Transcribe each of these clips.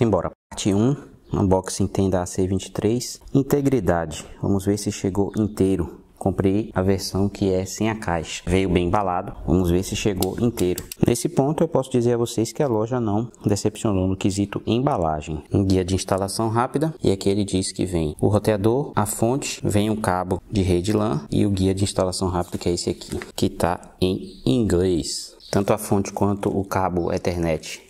Simbora. Parte 1, unboxing da AC23. Integridade, vamos ver se chegou inteiro. Comprei a versão que é sem a caixa. Veio bem embalado, vamos ver se chegou inteiro. Nesse ponto eu posso dizer a vocês que a loja não decepcionou no quesito embalagem. Um guia de instalação rápida e aqui ele diz que vem o roteador, a fonte, vem um cabo de rede LAN e o guia de instalação rápida que é esse aqui, que está em inglês. Tanto a fonte quanto o cabo Ethernet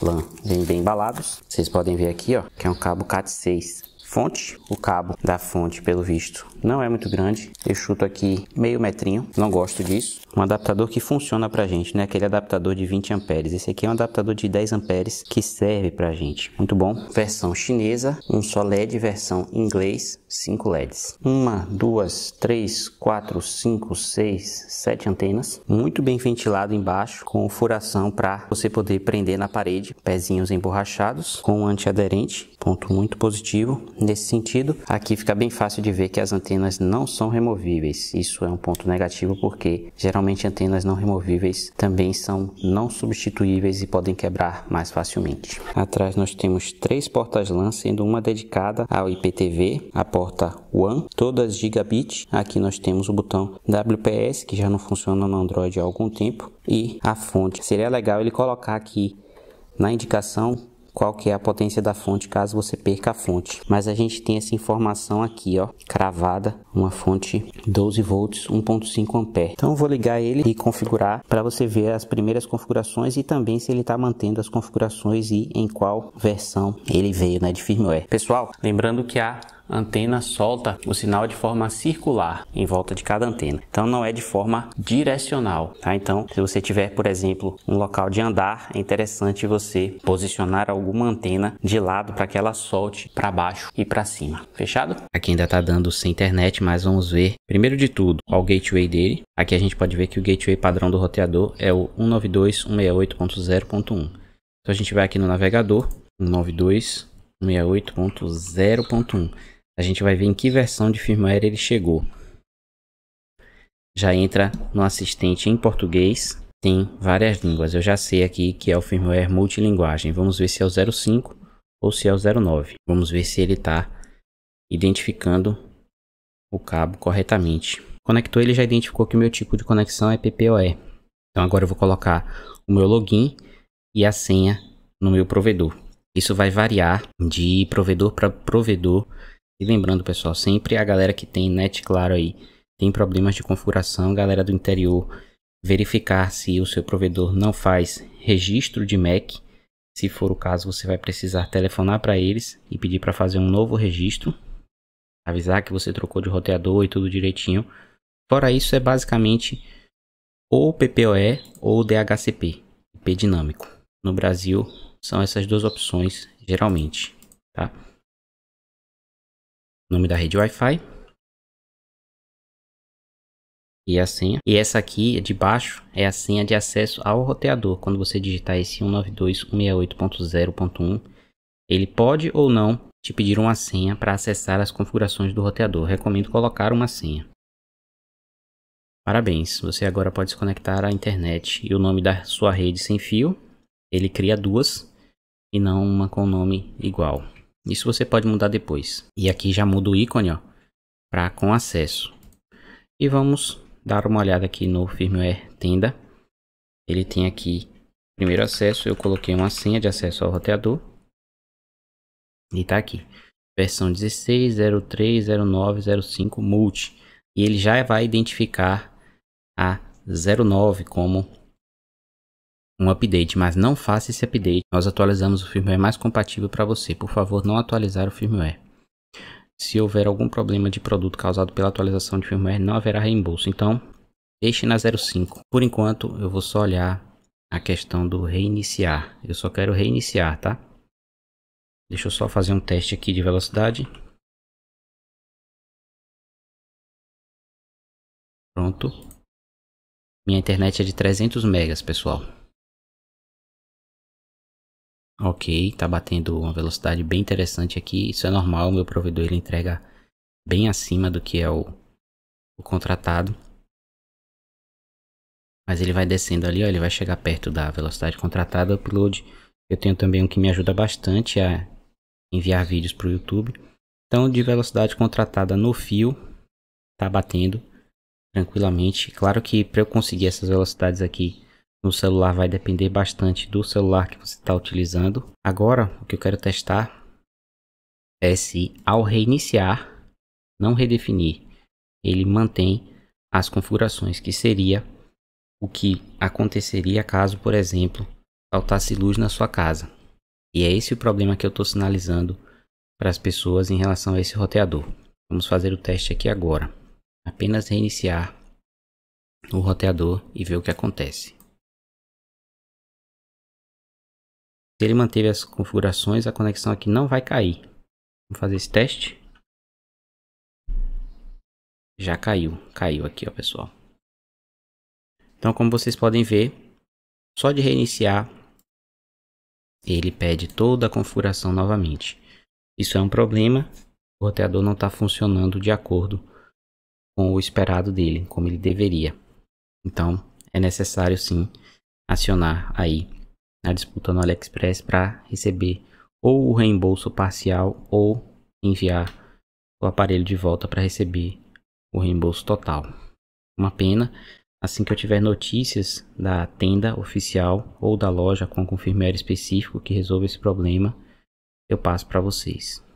lã. Vem bem embalados. Vocês podem ver aqui, ó, que é um cabo CAT 6 fonte. O cabo da fonte, pelo visto, não é muito grande. Eu chuto aqui meio metrinho, não gosto disso. Um adaptador que funciona pra gente, né? Aquele adaptador de 20 amperes. Esse aqui é um adaptador de 10 amperes que serve pra gente. Muito bom. Versão chinesa, um só LED, versão inglês, 5 LEDs. Uma, duas, três, quatro, cinco, seis, sete antenas. Muito bem ventilado embaixo, com furação para você poder prender na parede, pezinhos emborrachados, com um antiaderente ponto muito positivo nesse sentido. Aqui fica bem fácil de ver que as antenas não são removíveis. Isso é um ponto negativo porque geralmente antenas não removíveis também são não substituíveis e podem quebrar mais facilmente. Atrás nós temos três portas-LAN, sendo uma dedicada ao IPTV, a porta WAN, todas gigabit. Aqui nós temos o botão WPS que já não funciona no Android há algum tempo e a fonte. Seria legal ele colocar aqui na indicação qual que é a potência da fonte caso você perca a fonte. Mas a gente tem essa informação aqui, ó, cravada, uma fonte 12 volts, 1.5 ampere. Então vou ligar ele e configurar para você ver as primeiras configurações e também se ele está mantendo as configurações e em qual versão ele veio, né, de firmware. Pessoal, lembrando que a antena solta o sinal de forma circular em volta de cada antena. Então não é de forma direcional. Tá? Então, se você tiver, por exemplo, um local de andar, é interessante você posicionar alguma antena de lado para que ela solte para baixo e para cima. Fechado? Aqui ainda está dando sem internet, mas vamos ver. Primeiro de tudo, o gateway dele. Aqui a gente pode ver que o gateway padrão do roteador é o 192.168.0.1. Então a gente vai aqui no navegador, 192.168.0.1. A gente vai ver em que versão de firmware ele chegou. Já entra no assistente em português. Tem várias línguas. Eu já sei aqui que é o firmware multilinguagem. Vamos ver se é o 05 ou se é o 09. Vamos ver se ele está identificando o cabo corretamente. Conectou ele já identificou que o meu tipo de conexão é PPOE. Então agora eu vou colocar o meu login e a senha no meu provedor. Isso vai variar de provedor para provedor e lembrando, pessoal, sempre a galera que tem net claro aí tem problemas de configuração, galera do interior, verificar se o seu provedor não faz registro de MAC. Se for o caso, você vai precisar telefonar para eles e pedir para fazer um novo registro, avisar que você trocou de roteador e tudo direitinho. Fora isso, é basicamente ou PPOE ou DHCP, IP dinâmico. No Brasil, são essas duas opções geralmente, tá? nome da rede Wi-Fi. E a senha. E essa aqui de baixo é a senha de acesso ao roteador. Quando você digitar esse 192.168.0.1, ele pode ou não te pedir uma senha para acessar as configurações do roteador. Recomendo colocar uma senha. Parabéns, você agora pode se conectar à internet e o nome da sua rede sem fio, ele cria duas e não uma com nome igual. Isso você pode mudar depois. E aqui já muda o ícone, ó, para com acesso. E vamos dar uma olhada aqui no firmware Tenda. Ele tem aqui primeiro acesso, eu coloquei uma senha de acesso ao roteador. E tá aqui. Versão 16.03.09.05 Multi. E ele já vai identificar a 09 como um update, mas não faça esse update. Nós atualizamos o firmware mais compatível para você. Por favor, não atualizar o firmware. Se houver algum problema de produto causado pela atualização de firmware, não haverá reembolso. Então, deixe na 05. Por enquanto, eu vou só olhar a questão do reiniciar. Eu só quero reiniciar, tá? Deixa eu só fazer um teste aqui de velocidade. Pronto. Minha internet é de 300 megas, pessoal. Ok, tá batendo uma velocidade bem interessante aqui. Isso é normal, meu provedor ele entrega bem acima do que é o, o contratado. Mas ele vai descendo ali, ó, ele vai chegar perto da velocidade contratada. Upload, eu tenho também um que me ajuda bastante a enviar vídeos para o YouTube. Então, de velocidade contratada no fio, tá batendo tranquilamente. Claro que para eu conseguir essas velocidades aqui no celular vai depender bastante do celular que você está utilizando. Agora, o que eu quero testar é se ao reiniciar, não redefinir, ele mantém as configurações, que seria o que aconteceria caso, por exemplo, faltasse luz na sua casa. E é esse o problema que eu estou sinalizando para as pessoas em relação a esse roteador. Vamos fazer o teste aqui agora. Apenas reiniciar o roteador e ver o que acontece. Se ele manteve as configurações, a conexão aqui não vai cair. Vamos fazer esse teste. Já caiu, caiu aqui, ó, pessoal. Então, como vocês podem ver, só de reiniciar, ele pede toda a configuração novamente. Isso é um problema, o roteador não está funcionando de acordo com o esperado dele, como ele deveria. Então, é necessário sim acionar aí a né, disputa no AliExpress para receber ou o reembolso parcial ou enviar o aparelho de volta para receber o reembolso total. Uma pena, assim que eu tiver notícias da tenda oficial ou da loja com confirmar específico que resolva esse problema, eu passo para vocês.